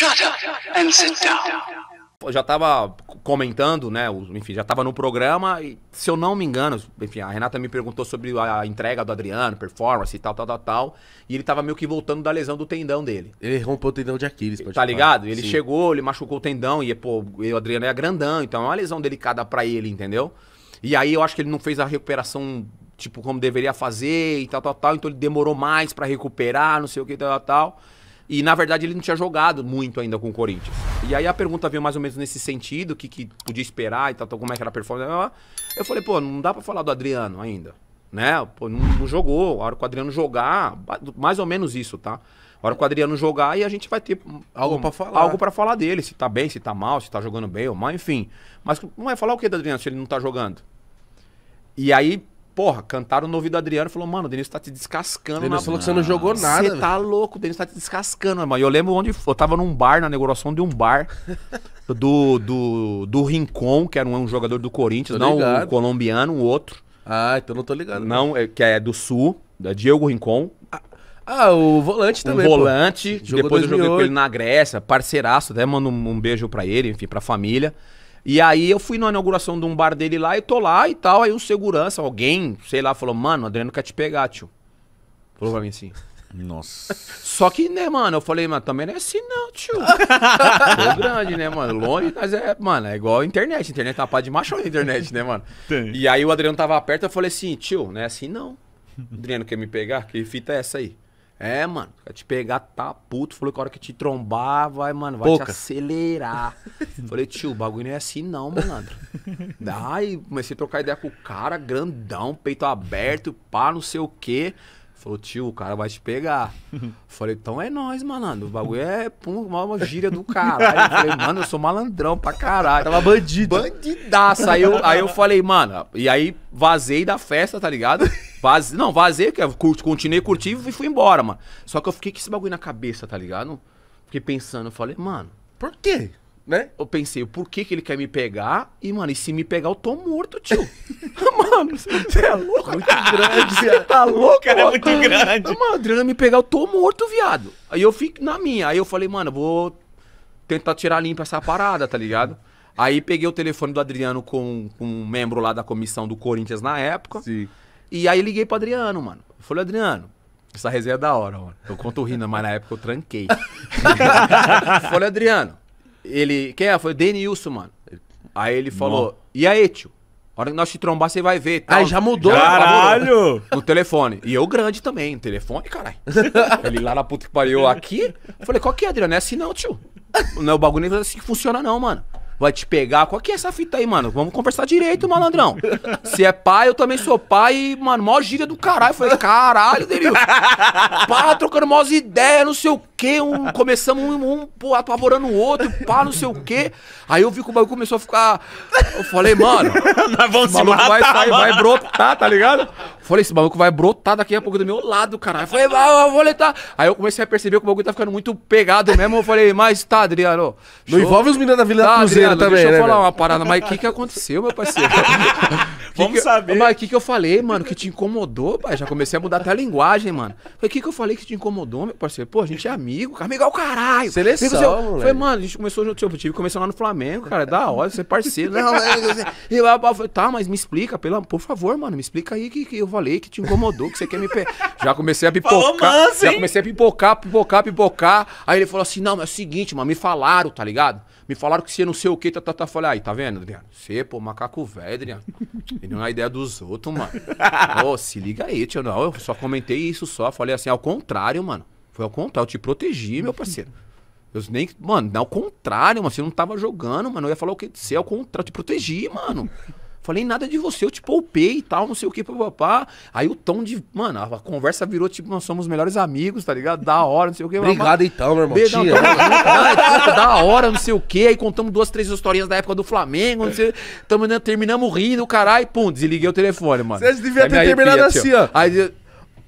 Shut up and sit down. Eu já estava comentando, né? Enfim, já estava no programa e, se eu não me engano, enfim, a Renata me perguntou sobre a entrega do Adriano, performance e tal, tal, tal, tal. E ele estava meio que voltando da lesão do tendão dele. Ele rompeu o tendão de Aquiles, pode Tá ligado? Ele Sim. chegou, ele machucou o tendão e, pô, o Adriano é grandão, então é uma lesão delicada para ele, entendeu? E aí eu acho que ele não fez a recuperação, tipo, como deveria fazer e tal, tal, tal. Então ele demorou mais para recuperar, não sei o que, tal, tal. tal. E na verdade ele não tinha jogado muito ainda com o Corinthians. E aí a pergunta veio mais ou menos nesse sentido, o que, que podia esperar e tal, como é que era a performance. Eu falei, pô, não dá para falar do Adriano ainda, né? Pô, não, não, jogou. A hora que o Adriano jogar, mais ou menos isso, tá? A hora que o Adriano jogar e a gente vai ter algo para falar. Algo para falar dele, se tá bem, se tá mal, se tá jogando bem ou mal, enfim. Mas não vai é falar o que do Adriano se ele não tá jogando? E aí Porra, cantaram no ouvido do Adriano e falou, mano, o Denilson tá te descascando. Denilson falou que você não jogou nada. Você tá louco, o Denilson tá te descascando, mano. Eu lembro onde eu tava num bar, na negociação de um bar do, do, do Rincon, que era um, um jogador do Corinthians, tô não ligado. um colombiano, um outro. Ah, então não tô ligado. Não, né? é, que é do Sul, da é Diego Rincon. Ah, o volante também. O volante, depois 2008. eu joguei com ele na Grécia, parceiraço, até mando um, um beijo para ele, enfim, pra família. E aí eu fui na inauguração de um bar dele lá e tô lá e tal. Aí um segurança, alguém, sei lá, falou, mano, o Adriano quer te pegar, tio. Falou pra mim assim. Nossa. Só que, né, mano, eu falei, mano, também não é assim não, tio. Tô grande, né, mano? Longe, mas é, mano, é igual a internet. A internet tá pá de macho na internet, né, mano? Tem. E aí o Adriano tava perto, eu falei assim, tio, não é assim não. O Adriano quer me pegar? Que fita é essa aí? É, mano. Vai te pegar, tá puto. Falou que a hora que te trombar, vai, mano, vai Pouca. te acelerar. Falei, tio, o bagulho não é assim não, malandro. Daí comecei a trocar ideia com o cara, grandão, peito aberto, pá, não sei o quê. Falou, tio, o cara vai te pegar. Falei, então é nós, malandro. O bagulho é pum, uma gíria do cara. falei, mano, eu sou malandrão pra caralho. Tava bandido. Bandidaço. Aí eu, aí eu falei, mano, e aí vazei da festa, tá ligado? Vaze... Não, vazei, que continuei curtindo e fui embora, mano. Só que eu fiquei com esse bagulho na cabeça, tá ligado? Fiquei pensando, eu falei, mano. Por quê? Né? Eu pensei, por que, que ele quer me pegar? E, mano, e se me pegar, eu tô morto, tio. mano, você é louco? Muito grande, você tá louco? Cara, é muito grande. Mano, Adriano me pegar, eu tô morto, viado. Aí eu fico na minha. Aí eu falei, mano, vou tentar tirar limpa essa parada, tá ligado? Aí peguei o telefone do Adriano com, com um membro lá da comissão do Corinthians na época. Sim. E aí liguei pro Adriano, mano. Eu falei, Adriano, essa resenha é da hora, mano. Eu conto rindo, mas na época eu tranquei. falei, Adriano, ele. Quem é? Foi o Denilson, mano. Aí ele falou, e aí, tio? A hora que nós te trombar, você vai ver. Tal. Aí ah, já mudou, né? Caralho! No telefone. E eu grande também, no telefone, caralho. ele lá na puta que pariu aqui. falei, qual que é, Adriano? Não é assim não, tio. Não é o bagulho nem assim que funciona, não, mano vai te pegar. Qual que é essa fita aí, mano? Vamos conversar direito, malandrão. Se é pai, eu também sou pai. E, mano, mó gíria do caralho. falei, caralho, Denil. Pá, trocando mó ideia, não sei o quê. Um, começamos um, um apavorando o outro, pá, não sei o quê. Aí eu vi que o bagulho começou a ficar. Eu falei, mano. Nós vamos se matar, vai, sair, vai brotar, tá ligado? falei, esse maluco vai brotar daqui a pouco do meu lado, caralho. falei, vai, eu vou letar. Aí eu comecei a perceber que o bagulho tá ficando muito pegado mesmo. Eu falei, mas tá, Adriano. Show. Não envolve os meninos da Vila tá, Cruzeiro também, deixa eu né, falar uma parada. Mas o que, que aconteceu, meu parceiro? Vamos que, saber. Mas o que, que eu falei, mano, que te incomodou, pai? Já comecei a mudar até a linguagem, mano. o que, que eu falei que te incomodou, meu parceiro? Pô, a gente é amigo, amigo é o caralho. Seleção, amigo, seu... Falei, mano, a gente começou junto, tipo, tive começou lá no Flamengo, cara, da hora, você é parceiro. Não, né? e lá, falei, tá, mas me explica, pela... por favor, mano, me explica aí o que, que eu falei que te incomodou, que você quer me... Pe... Já comecei a pipocar. Falou manso, já comecei a pipocar, pipocar, pipocar. Aí ele falou assim, não, mas é o seguinte, mano, me falaram, tá ligado? Me falaram que você não sei o que, tá, tá, tá. Falei, aí, ah, tá vendo, Adriano? Você, pô, macaco velho, Adriano. Ele não é ideia dos outros, mano. Ô, se liga aí, tio. Não, eu só comentei isso só. Falei assim, ao contrário, mano. Foi ao contrário, eu te protegi, meu parceiro. Eu nem. Mano, ao contrário, mano. Você não tava jogando, mano. Eu ia falar o que? Você ao contrário, eu te protegi, mano. Falei nada de você, eu te poupei e tal, não sei o que, papapá. Aí o tom de. Mano, a conversa virou tipo, nós somos melhores amigos, tá ligado? Da hora, não sei o que. Obrigado então, meu irmão. Beijão, Tia, tá, da hora, não sei o que. Aí contamos duas, três historinhas da época do Flamengo, não sei. Tamo, né, terminamos rindo, caralho, pum, desliguei o telefone, mano. Vocês deviam ter terminado assim, ó. Aí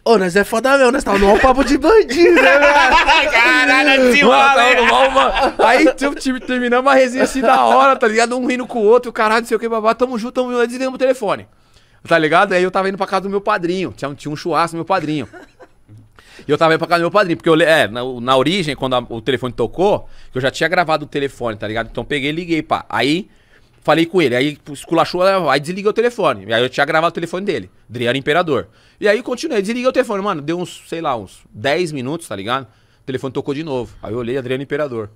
Ô, nós é foda mesmo, nós tava maior papo de bandido, né, velho? Caralho, é tio, mano. Aí tipo, time, terminamos a resenha assim da hora, tá ligado? Um rindo com o outro, caralho, não sei o que, babá, tamo junto, tamo junto, desligamos o telefone. Tá ligado? Aí eu tava indo pra casa do meu padrinho, tinha um, tinha um churrasco, meu padrinho. E eu tava indo pra casa do meu padrinho, porque eu, é, na, na origem, quando a, o telefone tocou, eu já tinha gravado o telefone, tá ligado? Então peguei e liguei, pá. Aí Falei com ele, aí esculachou, aí desliguei o telefone. E aí eu tinha gravado o telefone dele, Adriano Imperador. E aí continuei, desliguei o telefone, mano, deu uns, sei lá, uns 10 minutos, tá ligado? O telefone tocou de novo. Aí eu olhei Adriano Imperador.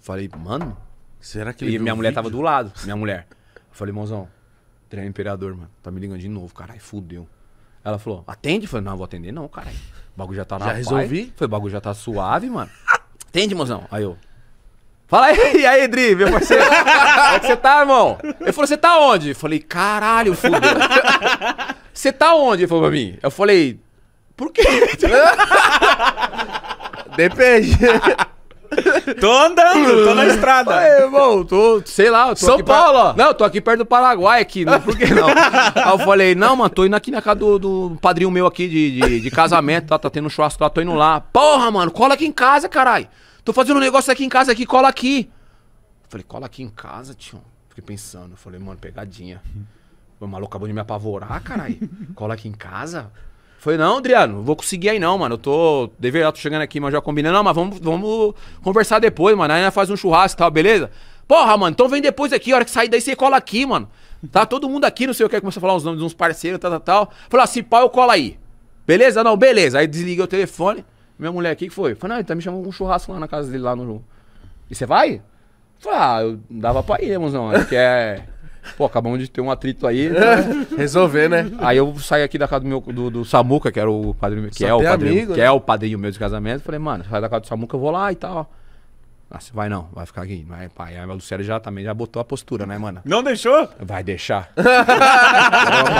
Falei, mano, será que ele E minha mulher vídeo? tava do lado, minha mulher. falei, mozão, Adriano Imperador, mano, tá me ligando de novo, caralho, fudeu. Ela falou, atende? falei, não, vou atender não, caralho. O bagulho já tá na Já resolvi? Foi, o bagulho já tá suave, mano. Atende, mozão. Aí eu, Fala aí, e aí, Edri, meu parceiro. Como é que você tá, irmão? Ele falou, você tá onde? Eu falei, caralho, fudeu. Você tá onde? Ele falou pra mim. Eu falei, por quê? Depende. tô andando, tô na estrada. Aí, irmão, tô, sei lá, eu tô São Paulo! Pra... Não, tô aqui perto do Paraguai aqui, não, por que não? Aí eu falei, não, mano, tô indo aqui na casa do, do padrinho meu aqui de, de, de casamento, tá, tá tendo um churrasco lá, tô indo lá. Porra, mano, cola aqui em casa, caralho. Tô fazendo um negócio aqui em casa, aqui, cola aqui. Falei, cola aqui em casa, tio. Fiquei pensando. Falei, mano, pegadinha. O maluco acabou de me apavorar, caralho. cola aqui em casa. Falei, não, Adriano, não vou conseguir aí não, mano. Eu tô. Deveria, tô chegando aqui, mas já combinei. Não, mas vamos, vamos conversar depois, mano. Aí nós faz um churrasco e tal, beleza? Porra, mano, então vem depois aqui. A hora que sair daí, você cola aqui, mano. Tá todo mundo aqui, não sei o que. Começou a falar uns nomes de uns parceiros, tal, tal, tal. Falei, ah, se pau, eu colo aí. Beleza? Não, beleza. Aí desliguei o telefone. Minha mulher, o que, que foi? Falei, não, ele tá me chamando um churrasco lá na casa dele, lá no. E você vai? Falei, ah, eu dava pra ir, mozão. Acho que é. é Pô, acabamos de ter um atrito aí. Resolver, né? Aí eu saí aqui da casa do meu do, do Samuca, que era o padrinho, é que é o padrinho, amigo, que né? é o padrinho meu de casamento. Falei, mano, sai da casa do Samuca, eu vou lá e tal. Ah, você vai não, vai ficar aqui. Vai, é, pai. A Lucélia já também já botou a postura, né, mano? Não deixou? Vai deixar. é uma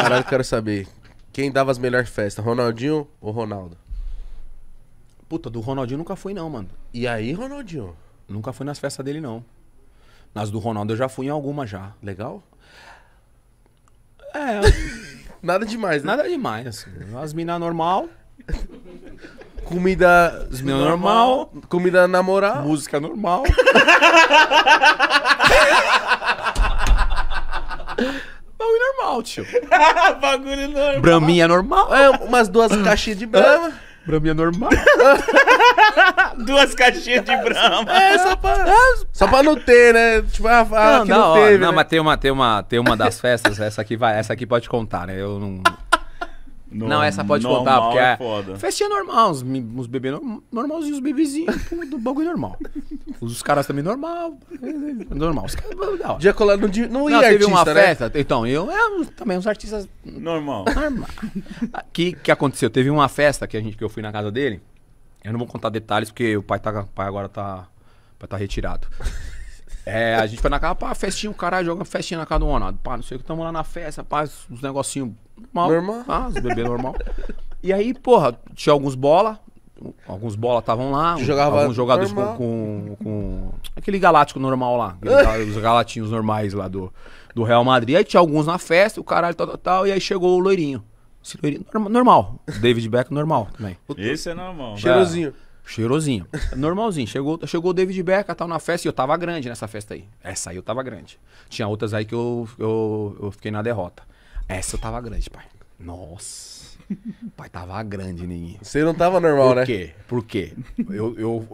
parada que eu quero saber. Quem dava as melhores festas, Ronaldinho ou Ronaldo? Puta, do Ronaldinho nunca fui, não, mano. E aí, Ronaldinho? Nunca fui nas festas dele, não. Nas do Ronaldo eu já fui em alguma já. Legal? É. Nada demais, né? Nada demais, assim. As minas normal. Comida normal, normal. Comida namorar. Música normal. Bagulho normal, tio. Bagulho normal. Braminha normal. É, umas duas caixinhas de brama. É. Brahma é normal. Duas caixinhas de Brahma. É, só pra, é, só pra não ter, né? Tipo, a, ah, a ah, não, não, não, teve, ó, né? não, mas tem uma, tem, uma, tem uma das festas, essa aqui vai, essa aqui pode contar, né? Eu não. No, não, essa pode contar, porque é, é foda. festinha normal, os, os bebês normalzinhos, os bebezinhos do bagulho normal. Os caras também normal, normal. Os caras, não. Dia colado não, não ia não, teve artista, uma né? festa, então, eu, é, também, uns artistas... Normal. Normal. que, que aconteceu? Teve uma festa que, a gente, que eu fui na casa dele, eu não vou contar detalhes, porque o pai, tá, o pai agora tá, pai tá retirado. É, a gente foi na casa, pá, festinha, o caralho joga festinha na casa do Ronaldo. Pá, não sei o que, tamo lá na festa, pá, uns negocinhos normal. Normal. Ah, os bebês normal. E aí, porra, tinha alguns bola, alguns bola estavam lá, Jogava alguns jogadores com, com, com, aquele galáctico normal lá, os galatinhos normais lá do, do Real Madrid. Aí tinha alguns na festa, o caralho tal, tal, tal e aí chegou o loirinho. Esse loirinho normal, David Beck normal também. Esse é normal. Cheirosinho. É. Cheirosinho. Normalzinho. Chegou, chegou o David Becker tal, na festa, e eu tava grande nessa festa aí. Essa aí eu tava grande. Tinha outras aí que eu, eu, eu fiquei na derrota. Essa eu tava grande, pai. Nossa. O pai tava grande, Ninguém. Você não tava normal, Por né? Por quê? Por quê? Eu, eu...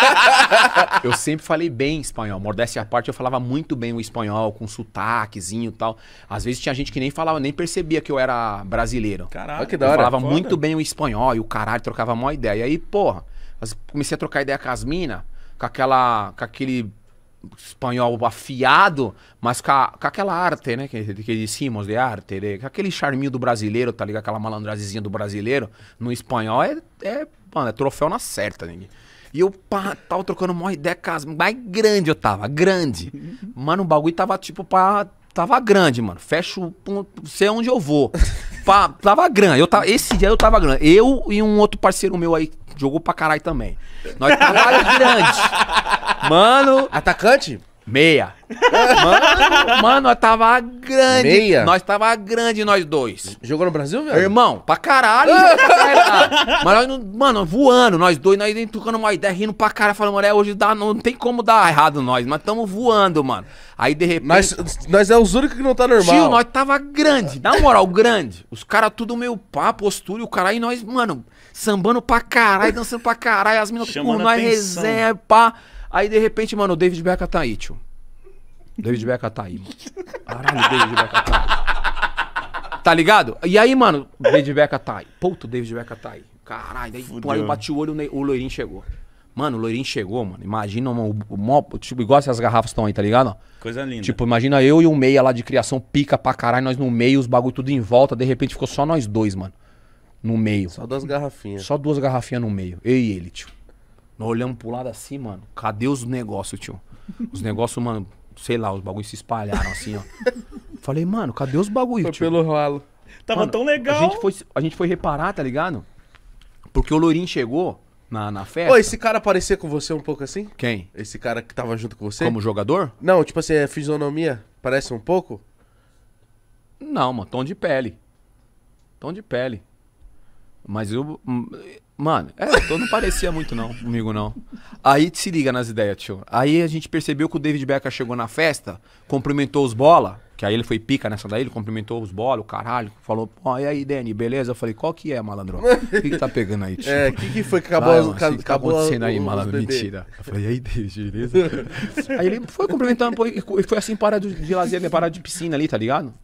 eu sempre falei bem espanhol. Mordeste à parte, eu falava muito bem o espanhol, com sotaquezinho e tal. Às vezes tinha gente que nem falava, nem percebia que eu era brasileiro. Caralho, que da hora. Eu falava foda. muito bem o espanhol e o caralho trocava maior ideia. E aí, porra, comecei a trocar ideia com as minas, com aquela. com aquele espanhol afiado, mas com, a, com, aquela arte, né? Que, que dissemos de arte, de, com aquele charminho do brasileiro, tá ligado? Aquela malandrazinha do brasileiro. No espanhol é, é, mano, é troféu na certa, né? E eu pá, tava trocando uma ideia casa, mas grande eu tava, grande. Mano, o bagulho tava tipo pra. Tava grande, mano. Fecho, ponto sei onde eu vou. Pá, tava grande. Eu tava, esse dia eu tava grande. Eu e um outro parceiro meu aí, jogou pra caralho também. Nós tava grande. Mano. Atacante? Meia. Mano, mano, tava grande. Meia? Nós tava grande, nós dois. Jogou no Brasil, velho? Irmão, pra caralho. pra caralho. Mas nós, mano, voando, nós dois, nós entucando uma ideia, rindo pra caralho, falando, mano, hoje dá, não, tem como dar errado nós, mas tamo voando, mano. Aí, de repente... Nós, nós é os únicos que não tá normal. Tio, nós tava grande, na moral, grande. Os caras tudo meio pá, postura, o cara, e nós, mano, sambando pra caralho, dançando pra caralho, as meninas por nós, resenha, pá... Aí, de repente, mano, o David Beckham tá aí, tio. David Beckham tá aí, mano. Caralho, David Beckham tá aí. Tá ligado? E aí, mano, David Beckham tá aí. Puto, David Beckham tá aí. Caralho, pô, aí eu bati o olho, o loirinho chegou. Mano, o loirinho chegou, mano. Imagina o, o, tipo, igual essas garrafas estão aí, tá ligado? Coisa linda. Tipo, imagina eu e um meia lá de criação pica pra caralho, nós no meio, os bagulho tudo em volta, de repente ficou só nós dois, mano. No meio. Só duas garrafinhas. Só duas garrafinhas no meio. Eu e ele, tio. Nós olhamos pro lado assim, mano. Cadê os negócios, tio? Os negócios, mano, sei lá, os bagulhos se espalharam assim, ó. Falei, mano, cadê os bagulhos, foi tio? pelo ralo. Tava mano, tão legal. A gente, foi, a gente foi reparar, tá ligado? Porque o Lourinho chegou na, na festa. Ô, esse cara parecia com você um pouco assim? Quem? Esse cara que tava junto com você? Como jogador? Não, tipo assim, a é fisionomia parece um pouco? Não, mano, tom de pele. Tom de pele. Mas eu. Hum, Mano, é, não parecia muito não, comigo não. Aí se liga nas ideias, tio. Aí a gente percebeu que o David Becker chegou na festa, cumprimentou os bola, que aí ele foi pica nessa daí, ele cumprimentou os bola, o caralho, falou, ó, oh, e aí, Dani, beleza? Eu falei, qual que é, malandro? O que, que tá pegando aí, tio? É, o que, que foi que acabou, Lá, mano, ca, acontecendo aí, malandro? Mentira. Eu falei, e aí, David, beleza? aí ele foi cumprimentando, e foi assim, para de, de lazer, para de piscina ali, tá ligado?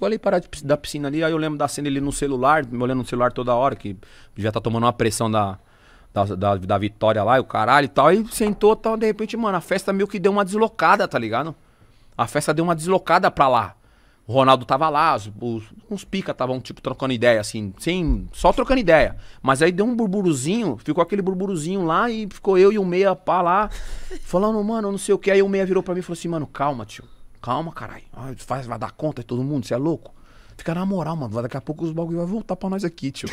ficou ali parado da piscina ali. Aí eu lembro da cena ele no celular, me olhando no celular toda hora, que já tá tomando uma pressão da, da, da, da vitória lá, e o caralho e tal. Aí sentou tal, de repente, mano, a festa meio que deu uma deslocada, tá ligado? A festa deu uma deslocada pra lá. O Ronaldo tava lá, os, os, uns pica estavam, tipo, trocando ideia, assim, sem, só trocando ideia. Mas aí deu um burburuzinho, ficou aquele burburuzinho lá e ficou eu e o Meia pá lá, falando, mano, não sei o que. Aí o Meia virou pra mim e falou assim, mano, calma, tio. Calma, caralho. Faz, vai dar conta de todo mundo, você é louco? Fica na moral, mano. Daqui a pouco os bagulho vai voltar pra nós aqui, tio.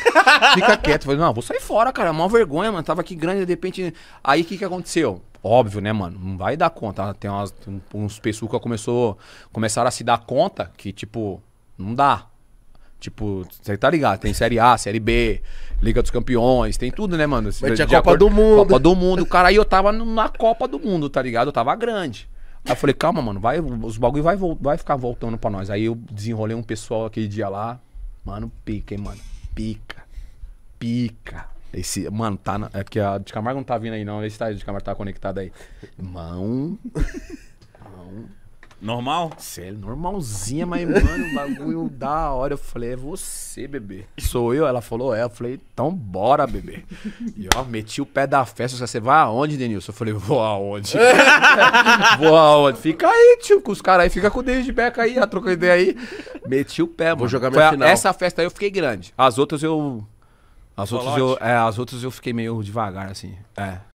Fica quieto. Falei, não, vou sair fora, cara. uma é vergonha, mano. Tava aqui grande, de repente. Aí o que, que aconteceu? Óbvio, né, mano? Não vai dar conta. Ah, tem umas, uns pessoal que começou, começaram a se dar conta que, tipo, não dá. Tipo, você tá ligado? Tem Série A, Série B, Liga dos Campeões, tem tudo, né, mano? Mas tinha Copa acordo... do Mundo. Copa do Mundo. Cara, aí eu tava na Copa do Mundo, tá ligado? Eu tava grande. Aí eu falei, calma, mano, vai, os bagulho vai, vai ficar voltando pra nós. Aí eu desenrolei um pessoal aquele dia lá. Mano, pica, hein, mano. Pica. Pica. Esse, mano, tá. Na, é que a de Camargo não tá vindo aí, não. Esse tá, de Camargo tá conectado aí. Mão. Mão. Normal? Sério, normalzinha, mas, mano, o bagulho da hora. Eu falei, é você, bebê. Sou eu? Ela falou, é. Eu falei, então bora, bebê. E ó, meti o pé da festa. Você vai aonde, Denilson? Eu falei, vou aonde? vou aonde? Fica aí, tio, com os caras aí. Fica com o David beca aí, já trocou ideia aí. Meti o pé, vou mano. Vou jogar minha Foi final. Essa festa aí eu fiquei grande. As outras eu... As outras eu, é, as outras eu fiquei meio devagar, assim. É.